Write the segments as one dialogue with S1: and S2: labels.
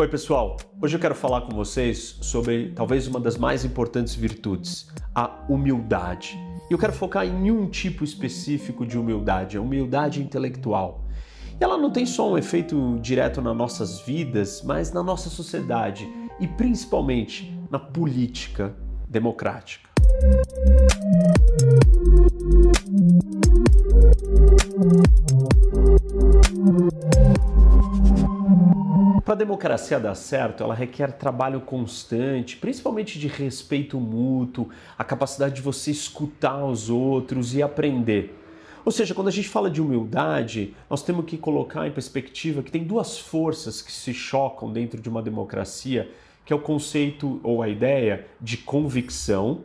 S1: Oi, pessoal. Hoje eu quero falar com vocês sobre talvez uma das mais importantes virtudes, a humildade. E eu quero focar em um tipo específico de humildade, a humildade intelectual. E ela não tem só um efeito direto nas nossas vidas, mas na nossa sociedade e principalmente na política democrática. Música Para a democracia dar certo, ela requer trabalho constante, principalmente de respeito mútuo, a capacidade de você escutar os outros e aprender. Ou seja, quando a gente fala de humildade, nós temos que colocar em perspectiva que tem duas forças que se chocam dentro de uma democracia, que é o conceito ou a ideia de convicção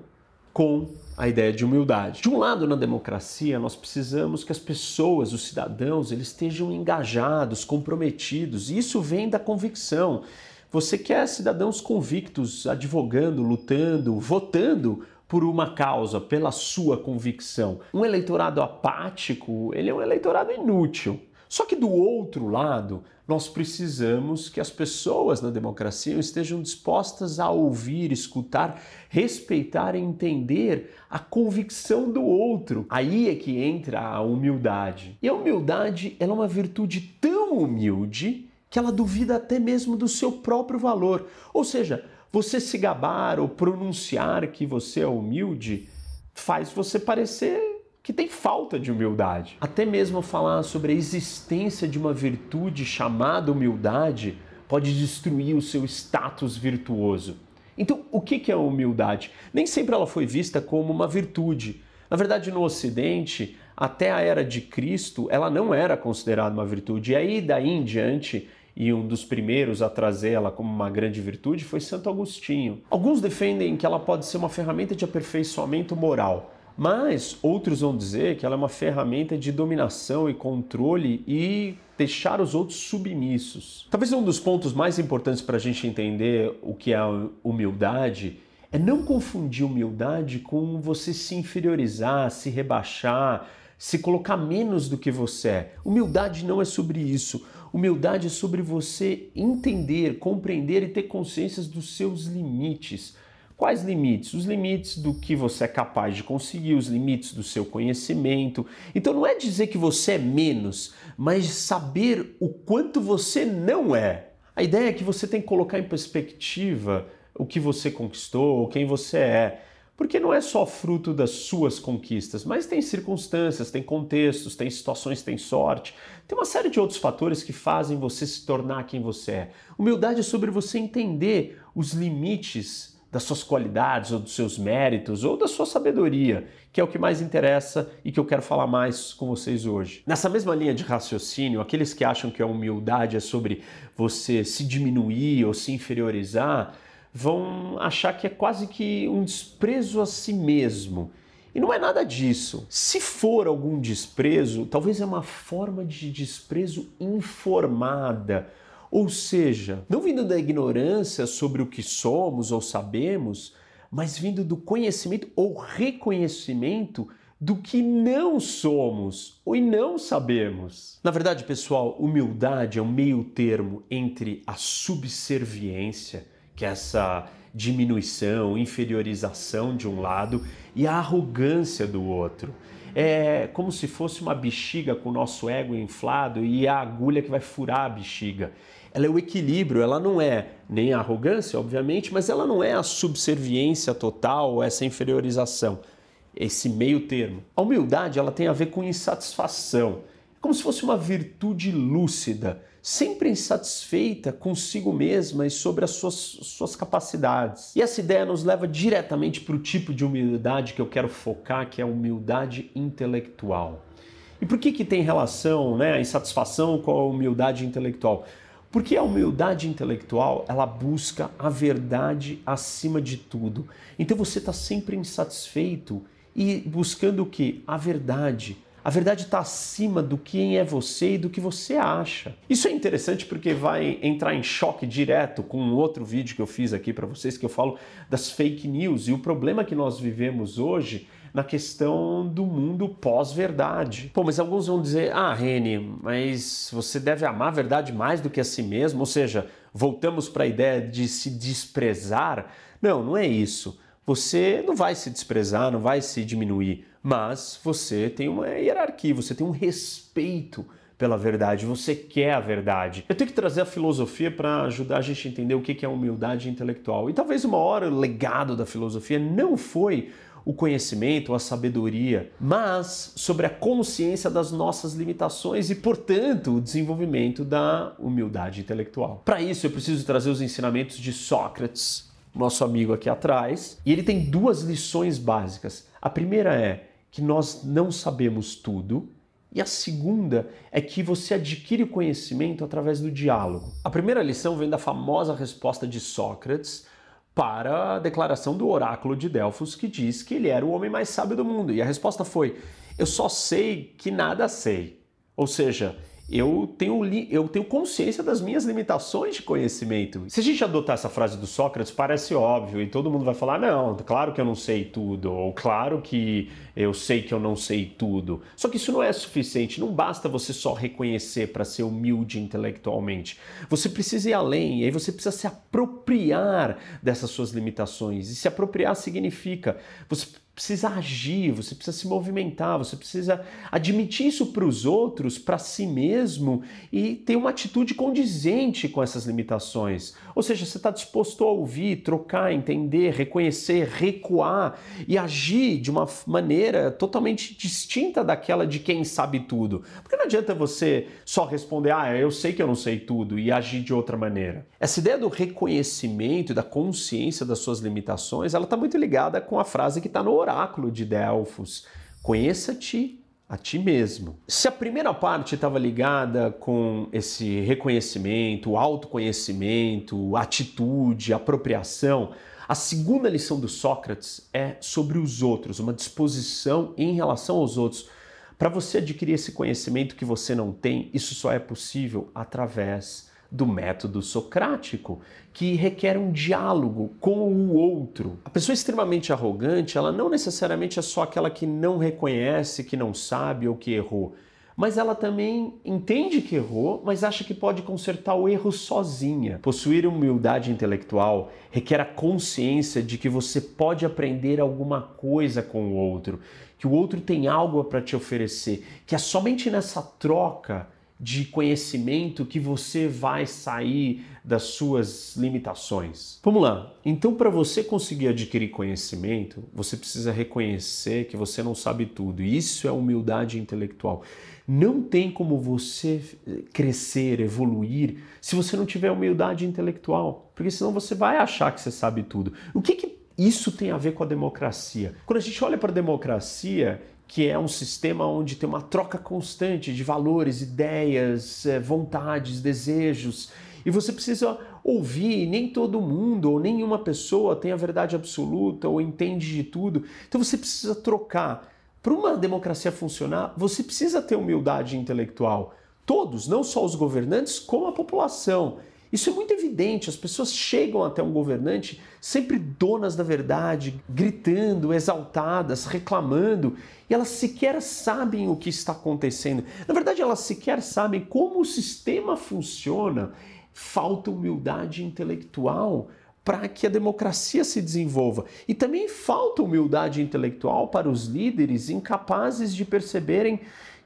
S1: com a ideia de humildade. De um lado, na democracia, nós precisamos que as pessoas, os cidadãos, eles estejam engajados, comprometidos. E isso vem da convicção. Você quer cidadãos convictos advogando, lutando, votando por uma causa, pela sua convicção. Um eleitorado apático, ele é um eleitorado inútil. Só que do outro lado, nós precisamos que as pessoas na democracia estejam dispostas a ouvir, escutar, respeitar e entender a convicção do outro. Aí é que entra a humildade. E a humildade é uma virtude tão humilde que ela duvida até mesmo do seu próprio valor. Ou seja, você se gabar ou pronunciar que você é humilde faz você parecer que tem falta de humildade. Até mesmo falar sobre a existência de uma virtude chamada humildade pode destruir o seu status virtuoso. Então, o que é a humildade? Nem sempre ela foi vista como uma virtude. Na verdade, no Ocidente, até a era de Cristo, ela não era considerada uma virtude. E aí, daí em diante, e um dos primeiros a trazer ela como uma grande virtude foi Santo Agostinho. Alguns defendem que ela pode ser uma ferramenta de aperfeiçoamento moral. Mas outros vão dizer que ela é uma ferramenta de dominação e controle e deixar os outros submissos. Talvez um dos pontos mais importantes para a gente entender o que é humildade é não confundir humildade com você se inferiorizar, se rebaixar, se colocar menos do que você é. Humildade não é sobre isso. Humildade é sobre você entender, compreender e ter consciência dos seus limites Quais limites? Os limites do que você é capaz de conseguir, os limites do seu conhecimento. Então não é dizer que você é menos, mas saber o quanto você não é. A ideia é que você tem que colocar em perspectiva o que você conquistou, quem você é. Porque não é só fruto das suas conquistas, mas tem circunstâncias, tem contextos, tem situações, tem sorte, tem uma série de outros fatores que fazem você se tornar quem você é. Humildade é sobre você entender os limites das suas qualidades ou dos seus méritos ou da sua sabedoria, que é o que mais interessa e que eu quero falar mais com vocês hoje. Nessa mesma linha de raciocínio, aqueles que acham que a humildade é sobre você se diminuir ou se inferiorizar, vão achar que é quase que um desprezo a si mesmo. E não é nada disso. Se for algum desprezo, talvez é uma forma de desprezo informada ou seja, não vindo da ignorância sobre o que somos ou sabemos, mas vindo do conhecimento ou reconhecimento do que não somos ou não sabemos. Na verdade, pessoal, humildade é um meio termo entre a subserviência, que é essa diminuição, inferiorização de um lado e a arrogância do outro. É como se fosse uma bexiga com o nosso ego inflado e a agulha que vai furar a bexiga ela é o equilíbrio, ela não é nem a arrogância, obviamente, mas ela não é a subserviência total, essa inferiorização, esse meio termo. A humildade ela tem a ver com insatisfação, é como se fosse uma virtude lúcida, sempre insatisfeita consigo mesma e sobre as suas, suas capacidades. E essa ideia nos leva diretamente para o tipo de humildade que eu quero focar, que é a humildade intelectual. E por que, que tem relação né, a insatisfação com a humildade intelectual? Porque a humildade intelectual, ela busca a verdade acima de tudo. Então você está sempre insatisfeito e buscando o que? A verdade a verdade está acima do quem é você e do que você acha. Isso é interessante porque vai entrar em choque direto com um outro vídeo que eu fiz aqui para vocês, que eu falo das fake news e o problema que nós vivemos hoje na questão do mundo pós-verdade. Pô, mas alguns vão dizer: ah, Rene, mas você deve amar a verdade mais do que a si mesmo, ou seja, voltamos para a ideia de se desprezar. Não, não é isso. Você não vai se desprezar, não vai se diminuir mas você tem uma hierarquia, você tem um respeito pela verdade, você quer a verdade. Eu tenho que trazer a filosofia para ajudar a gente a entender o que é humildade intelectual. E talvez uma hora o legado da filosofia não foi o conhecimento, a sabedoria, mas sobre a consciência das nossas limitações e, portanto, o desenvolvimento da humildade intelectual. Para isso, eu preciso trazer os ensinamentos de Sócrates, nosso amigo aqui atrás, e ele tem duas lições básicas. A primeira é que nós não sabemos tudo. E a segunda é que você adquire conhecimento através do diálogo. A primeira lição vem da famosa resposta de Sócrates para a declaração do oráculo de Delfos, que diz que ele era o homem mais sábio do mundo. E a resposta foi: Eu só sei que nada sei. Ou seja, eu tenho, eu tenho consciência das minhas limitações de conhecimento. Se a gente adotar essa frase do Sócrates, parece óbvio e todo mundo vai falar: não, claro que eu não sei tudo, ou claro que eu sei que eu não sei tudo. Só que isso não é suficiente, não basta você só reconhecer para ser humilde intelectualmente. Você precisa ir além, e aí você precisa se apropriar dessas suas limitações. E se apropriar significa você precisa agir, você precisa se movimentar, você precisa admitir isso para os outros, para si mesmo e ter uma atitude condizente com essas limitações. Ou seja, você está disposto a ouvir, trocar, entender, reconhecer, recuar e agir de uma maneira totalmente distinta daquela de quem sabe tudo. Porque não adianta você só responder, ah, eu sei que eu não sei tudo e agir de outra maneira. Essa ideia do reconhecimento, da consciência das suas limitações, ela está muito ligada com a frase que está no oráculo de Delfos. Conheça-te a ti mesmo. Se a primeira parte estava ligada com esse reconhecimento, autoconhecimento, atitude, apropriação, a segunda lição do Sócrates é sobre os outros, uma disposição em relação aos outros. Para você adquirir esse conhecimento que você não tem, isso só é possível através do método socrático, que requer um diálogo com o outro. A pessoa extremamente arrogante, ela não necessariamente é só aquela que não reconhece, que não sabe ou que errou, mas ela também entende que errou, mas acha que pode consertar o erro sozinha. Possuir humildade intelectual requer a consciência de que você pode aprender alguma coisa com o outro, que o outro tem algo para te oferecer, que é somente nessa troca de conhecimento que você vai sair das suas limitações. Vamos lá. Então, para você conseguir adquirir conhecimento, você precisa reconhecer que você não sabe tudo. E isso é humildade intelectual. Não tem como você crescer, evoluir, se você não tiver humildade intelectual, porque senão você vai achar que você sabe tudo. O que, que isso tem a ver com a democracia? Quando a gente olha para a democracia, que é um sistema onde tem uma troca constante de valores, ideias, eh, vontades, desejos. E você precisa ouvir, nem todo mundo ou nenhuma pessoa tem a verdade absoluta ou entende de tudo. Então você precisa trocar. Para uma democracia funcionar, você precisa ter humildade intelectual. Todos, não só os governantes, como a população. Isso é muito evidente, as pessoas chegam até um governante sempre donas da verdade, gritando, exaltadas, reclamando, e elas sequer sabem o que está acontecendo. Na verdade, elas sequer sabem como o sistema funciona. Falta humildade intelectual para que a democracia se desenvolva. E também falta humildade intelectual para os líderes incapazes de perceberem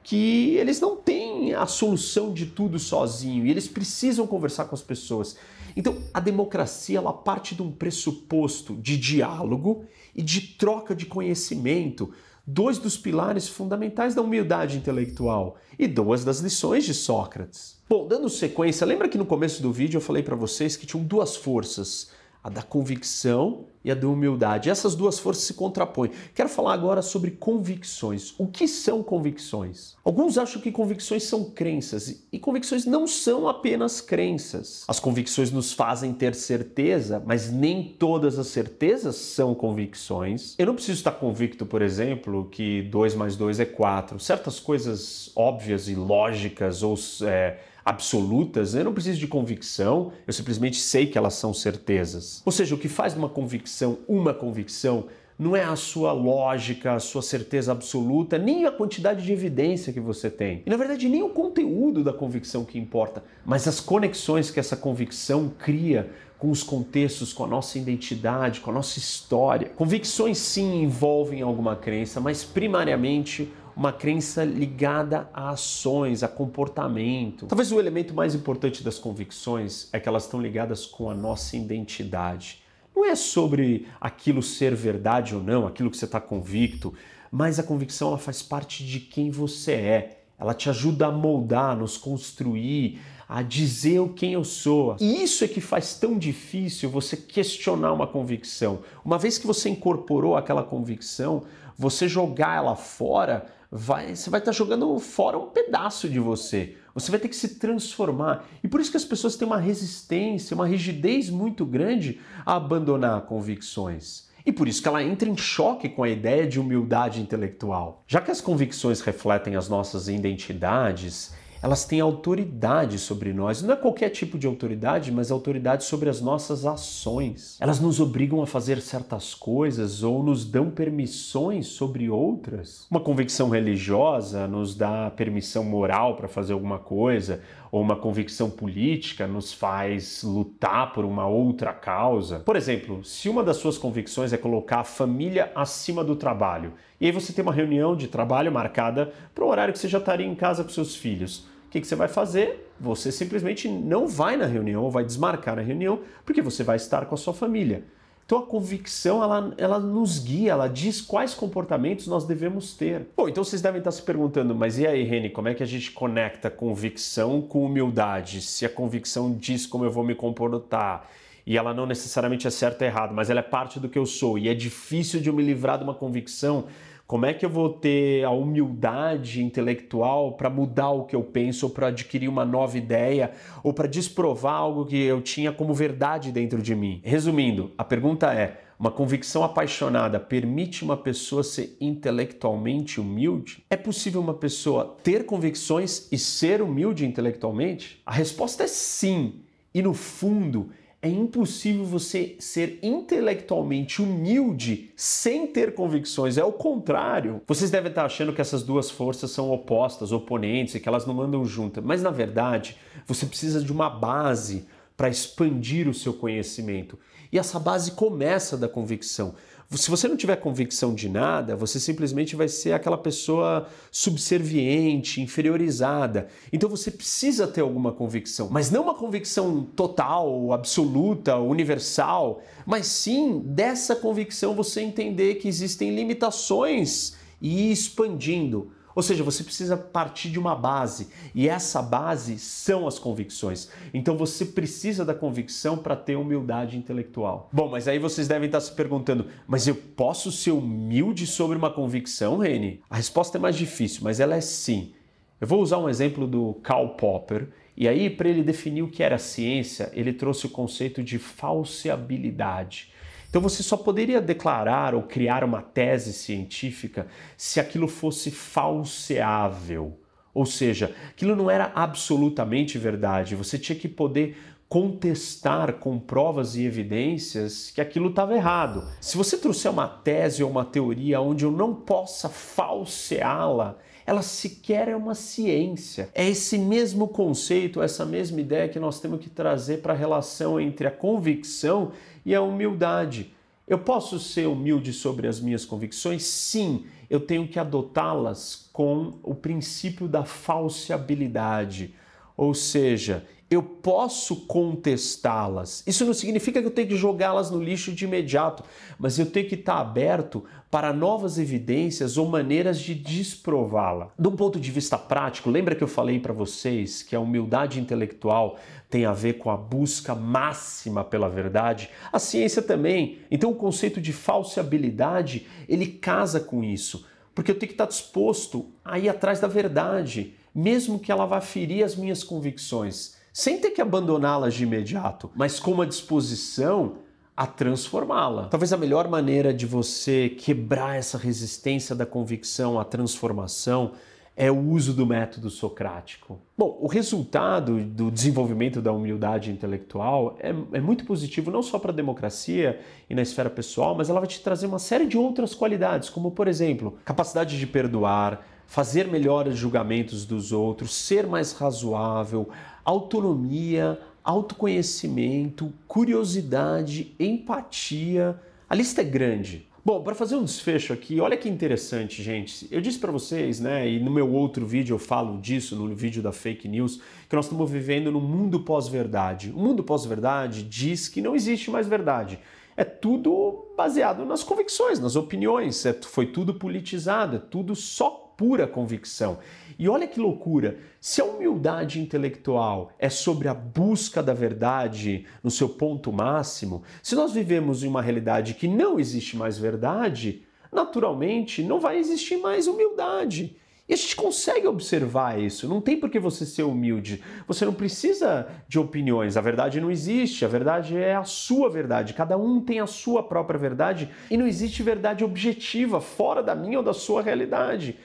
S1: que eles não têm a solução de tudo sozinho e eles precisam conversar com as pessoas. Então, a democracia ela parte de um pressuposto de diálogo e de troca de conhecimento, dois dos pilares fundamentais da humildade intelectual e duas das lições de Sócrates. Bom, dando sequência, lembra que no começo do vídeo eu falei para vocês que tinham duas forças a da convicção e a da humildade. Essas duas forças se contrapõem. Quero falar agora sobre convicções. O que são convicções? Alguns acham que convicções são crenças e convicções não são apenas crenças. As convicções nos fazem ter certeza, mas nem todas as certezas são convicções. Eu não preciso estar convicto, por exemplo, que 2 mais 2 é 4. Certas coisas óbvias e lógicas ou é, absolutas, né? eu não preciso de convicção, eu simplesmente sei que elas são certezas. Ou seja, o que faz uma convicção uma convicção não é a sua lógica, a sua certeza absoluta, nem a quantidade de evidência que você tem. E na verdade, nem o conteúdo da convicção que importa, mas as conexões que essa convicção cria com os contextos, com a nossa identidade, com a nossa história. Convicções sim envolvem alguma crença, mas primariamente uma crença ligada a ações, a comportamento. Talvez o elemento mais importante das convicções é que elas estão ligadas com a nossa identidade. Não é sobre aquilo ser verdade ou não, aquilo que você está convicto, mas a convicção ela faz parte de quem você é. Ela te ajuda a moldar, a nos construir, a dizer o quem eu sou. E isso é que faz tão difícil você questionar uma convicção. Uma vez que você incorporou aquela convicção, você jogar ela fora vai, você vai estar tá jogando fora um pedaço de você. Você vai ter que se transformar. E por isso que as pessoas têm uma resistência, uma rigidez muito grande a abandonar convicções. E por isso que ela entra em choque com a ideia de humildade intelectual. Já que as convicções refletem as nossas identidades elas têm autoridade sobre nós. Não é qualquer tipo de autoridade, mas autoridade sobre as nossas ações. Elas nos obrigam a fazer certas coisas ou nos dão permissões sobre outras. Uma convicção religiosa nos dá permissão moral para fazer alguma coisa, ou uma convicção política nos faz lutar por uma outra causa. Por exemplo, se uma das suas convicções é colocar a família acima do trabalho e aí você tem uma reunião de trabalho marcada para um horário que você já estaria em casa com seus filhos. O que, que você vai fazer? Você simplesmente não vai na reunião ou vai desmarcar a reunião porque você vai estar com a sua família. Então a convicção ela, ela nos guia, ela diz quais comportamentos nós devemos ter. Bom, então vocês devem estar se perguntando, mas e aí, Reni, como é que a gente conecta convicção com humildade? Se a convicção diz como eu vou me comportar e ela não necessariamente é certa ou errada, mas ela é parte do que eu sou. E é difícil de eu me livrar de uma convicção. Como é que eu vou ter a humildade intelectual para mudar o que eu penso, ou para adquirir uma nova ideia, ou para desprovar algo que eu tinha como verdade dentro de mim? Resumindo, a pergunta é: uma convicção apaixonada permite uma pessoa ser intelectualmente humilde? É possível uma pessoa ter convicções e ser humilde intelectualmente? A resposta é sim. E no fundo, é impossível você ser intelectualmente humilde sem ter convicções. É o contrário. Vocês devem estar achando que essas duas forças são opostas, oponentes, e que elas não andam juntas. Mas na verdade, você precisa de uma base para expandir o seu conhecimento. E essa base começa da convicção. Se você não tiver convicção de nada, você simplesmente vai ser aquela pessoa subserviente, inferiorizada. Então você precisa ter alguma convicção, mas não uma convicção total, absoluta, universal, mas sim dessa convicção você entender que existem limitações e ir expandindo ou seja, você precisa partir de uma base e essa base são as convicções. Então você precisa da convicção para ter humildade intelectual. Bom, mas aí vocês devem estar se perguntando: mas eu posso ser humilde sobre uma convicção, Reni? A resposta é mais difícil, mas ela é sim. Eu vou usar um exemplo do Karl Popper, e aí, para ele definir o que era ciência, ele trouxe o conceito de falseabilidade. Então você só poderia declarar ou criar uma tese científica se aquilo fosse falseável. Ou seja, aquilo não era absolutamente verdade. Você tinha que poder contestar com provas e evidências que aquilo estava errado. Se você trouxer uma tese ou uma teoria onde eu não possa falseá-la, ela sequer é uma ciência. É esse mesmo conceito, essa mesma ideia que nós temos que trazer para a relação entre a convicção e a humildade. Eu posso ser humilde sobre as minhas convicções? Sim, eu tenho que adotá-las com o princípio da falseabilidade. Ou seja, eu posso contestá-las. Isso não significa que eu tenho que jogá-las no lixo de imediato, mas eu tenho que estar aberto para novas evidências ou maneiras de desprová-la. De um ponto de vista prático, lembra que eu falei para vocês que a humildade intelectual tem a ver com a busca máxima pela verdade? A ciência também. Então o conceito de falsibilidade ele casa com isso, porque eu tenho que estar disposto a ir atrás da verdade, mesmo que ela vá ferir as minhas convicções sem ter que abandoná-las de imediato, mas com uma disposição a transformá-la. Talvez a melhor maneira de você quebrar essa resistência da convicção à transformação é o uso do método socrático. Bom, o resultado do desenvolvimento da humildade intelectual é, é muito positivo não só para a democracia e na esfera pessoal, mas ela vai te trazer uma série de outras qualidades, como, por exemplo, capacidade de perdoar, fazer melhores julgamentos dos outros, ser mais razoável, autonomia, autoconhecimento, curiosidade, empatia. A lista é grande. Bom, para fazer um desfecho aqui, olha que interessante, gente. Eu disse para vocês, né, e no meu outro vídeo eu falo disso, no vídeo da fake news, que nós estamos vivendo num mundo pós-verdade. O mundo pós-verdade diz que não existe mais verdade. É tudo baseado nas convicções, nas opiniões, é, foi tudo politizado, é tudo só pura convicção. E olha que loucura! Se a humildade intelectual é sobre a busca da verdade no seu ponto máximo, se nós vivemos em uma realidade que não existe mais verdade, naturalmente não vai existir mais humildade. E a gente consegue observar isso. Não tem por que você ser humilde. Você não precisa de opiniões. A verdade não existe. A verdade é a sua verdade. Cada um tem a sua própria verdade e não existe verdade objetiva fora da minha ou da sua realidade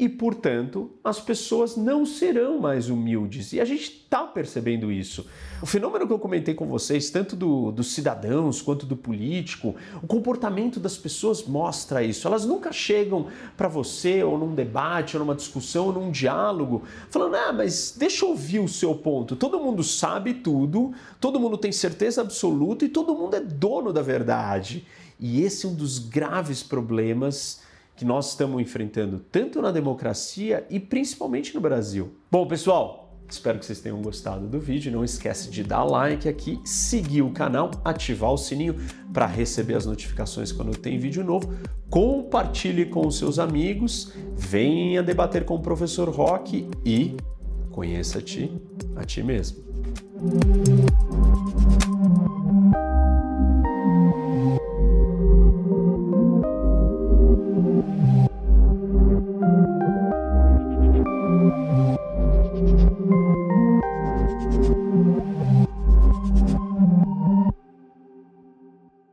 S1: e, portanto, as pessoas não serão mais humildes. E a gente está percebendo isso. O fenômeno que eu comentei com vocês, tanto do, dos cidadãos quanto do político, o comportamento das pessoas mostra isso. Elas nunca chegam para você, ou num debate, ou numa discussão, ou num diálogo, falando: ah, mas deixa eu ouvir o seu ponto. Todo mundo sabe tudo, todo mundo tem certeza absoluta e todo mundo é dono da verdade. E esse é um dos graves problemas que nós estamos enfrentando, tanto na democracia e principalmente no Brasil. Bom, pessoal, espero que vocês tenham gostado do vídeo. Não esquece de dar like aqui, seguir o canal, ativar o sininho para receber as notificações quando tem vídeo novo. Compartilhe com os seus amigos, venha debater com o professor Rock e conheça-te a ti mesmo.